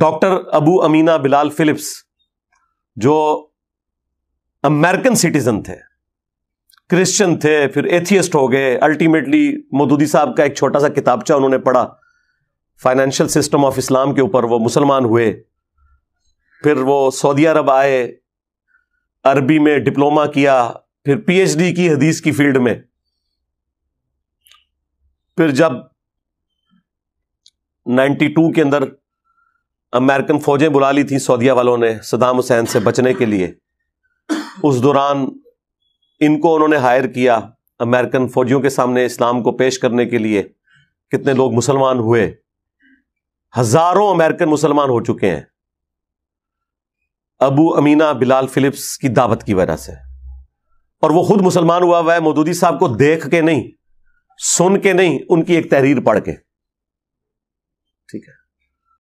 doctor Abu Ameenah Bilal Philips जो American citizen थे Christian थे फिर एथियस्ट हो गए अल्टीमेटली मोदूदी साहब का एक छोटा सा किताबचा उन्होंने पढ़ा फाइनेंशियल सिस्टम ऑफ इस्लाम के ऊपर वो मुसलमान हुए फिर वो सऊदी अरब आए अरबी में डिप्लोमा किया फिर पीएचडी की हदीस की फील्ड में फिर जब 92 के अंदर अमेरिकन फौजें बुला ली थी सऊदिया वालों ने सदाम हुसैन से बचने के लिए उस दौरान इनको उन्होंने हायर किया अमेरिकन फौजियों के सामने इस्लाम को पेश करने के लिए कितने लोग मुसलमान हुए हजारों अमेरिकन मुसलमान हो चुके हैं अबू अमीना बिलाल फिलिप्स की दावत की वजह से और वो खुद मुसलमान हुआ हुआ है साहब को देख के नहीं सुन के नहीं उनकी एक तहरीर पढ़ के ठीक है